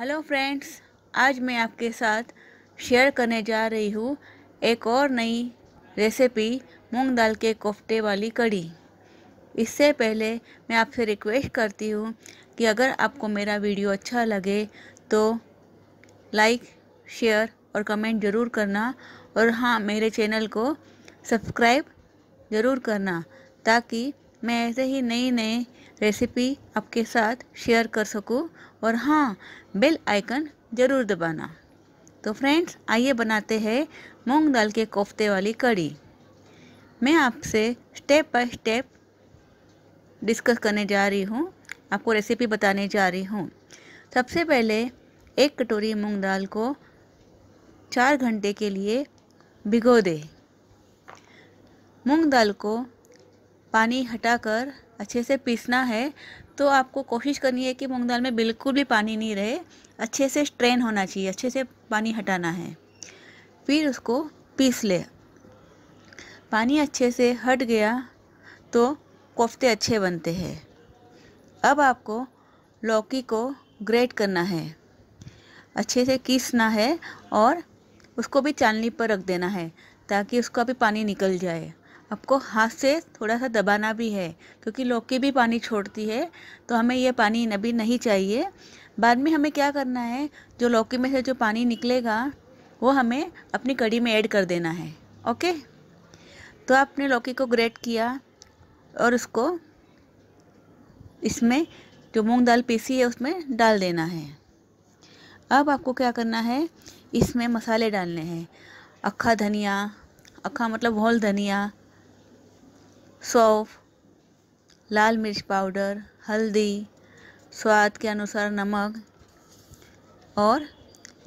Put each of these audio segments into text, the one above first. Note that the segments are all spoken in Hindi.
हेलो फ्रेंड्स आज मैं आपके साथ शेयर करने जा रही हूँ एक और नई रेसिपी मूंग दाल के कोफ्ते वाली कड़ी इससे पहले मैं आपसे रिक्वेस्ट करती हूँ कि अगर आपको मेरा वीडियो अच्छा लगे तो लाइक शेयर और कमेंट ज़रूर करना और हाँ मेरे चैनल को सब्सक्राइब ज़रूर करना ताकि मैं ऐसे ही नई नई रेसिपी आपके साथ शेयर कर सकूं और हाँ बेल आइकन ज़रूर दबाना तो फ्रेंड्स आइए बनाते हैं मूंग दाल के कोफ्ते वाली कड़ी मैं आपसे स्टेप बाय स्टेप डिस्कस करने जा रही हूँ आपको रेसिपी बताने जा रही हूँ सबसे पहले एक कटोरी मूंग दाल को चार घंटे के लिए भिगो दें मूंग दाल को पानी हटाकर अच्छे से पीसना है तो आपको कोशिश करनी है कि मूंग दाल में बिल्कुल भी पानी नहीं रहे अच्छे से स्ट्रेन होना चाहिए अच्छे से पानी हटाना है फिर उसको पीस ले पानी अच्छे से हट गया तो कोफ्ते अच्छे बनते हैं अब आपको लौकी को ग्रेट करना है अच्छे से किसना है और उसको भी चालनी पर रख देना है ताकि उसका भी पानी निकल जाए आपको हाथ से थोड़ा सा दबाना भी है क्योंकि लौकी भी पानी छोड़ती है तो हमें यह पानी अभी नहीं चाहिए बाद में हमें क्या करना है जो लौकी में से जो पानी निकलेगा वो हमें अपनी कड़ी में ऐड कर देना है ओके तो आपने लौकी को ग्रेट किया और उसको इसमें जो मूंग दाल पीसी है उसमें डाल देना है अब आपको क्या करना है इसमें मसाले डालने हैं अखा धनिया अखा मतलब होल धनिया सौफ़ लाल मिर्च पाउडर हल्दी स्वाद के अनुसार नमक और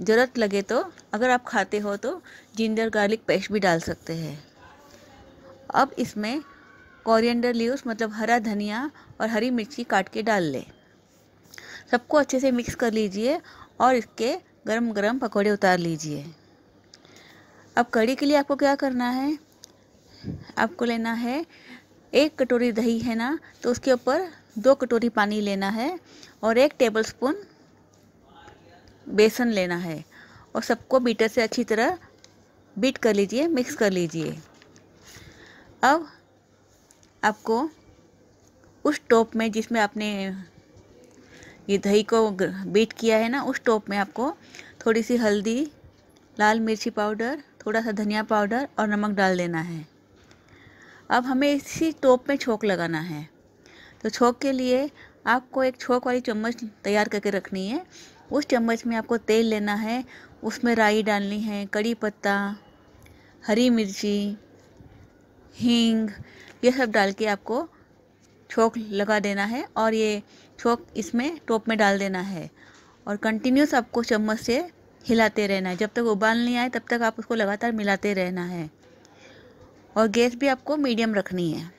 ज़रूरत लगे तो अगर आप खाते हो तो जिंजर गार्लिक पेस्ट भी डाल सकते हैं अब इसमें कोरिएंडर लीव्स मतलब हरा धनिया और हरी मिर्ची काट के डाल लें सबको अच्छे से मिक्स कर लीजिए और इसके गरम गरम पकौड़े उतार लीजिए अब कड़ी के लिए आपको क्या करना है आपको लेना है एक कटोरी दही है ना तो उसके ऊपर दो कटोरी पानी लेना है और एक टेबल स्पून बेसन लेना है और सबको बीटर से अच्छी तरह बीट कर लीजिए मिक्स कर लीजिए अब आपको उस टॉप में जिसमें आपने ये दही को बीट किया है ना उस टॉप में आपको थोड़ी सी हल्दी लाल मिर्ची पाउडर थोड़ा सा धनिया पाउडर और नमक डाल देना है अब हमें इसी टोप में छोंक लगाना है तो छोंक के लिए आपको एक छोक वाली चम्मच तैयार करके रखनी है उस चम्मच में आपको तेल लेना है उसमें राई डालनी है कड़ी पत्ता हरी मिर्ची हींग ये सब डाल के आपको छोंक लगा देना है और ये छोंक इसमें टोप में डाल देना है और कंटिन्यूस आपको चम्मच से हिलाते रहना है जब तक उबाल नहीं आए तब तक आप उसको लगातार मिलाते रहना है और गैस भी आपको मीडियम रखनी है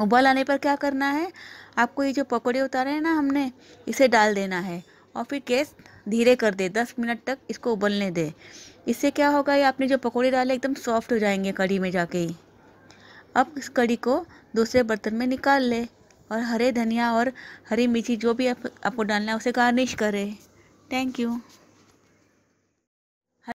उबाल आने पर क्या करना है आपको ये जो पकौड़े उतारे हैं ना हमने इसे डाल देना है और फिर गैस धीरे कर दे दस मिनट तक इसको उबलने दे इससे क्या होगा ये आपने जो पकौड़े डाले एकदम सॉफ्ट हो जाएंगे कड़ी में जाके ही अब इस कड़ी को दूसरे बर्तन में निकाल ले और हरे धनिया और हरी मिर्ची जो भी आप, आपको डालना है उसे गार्निश करें थैंक यू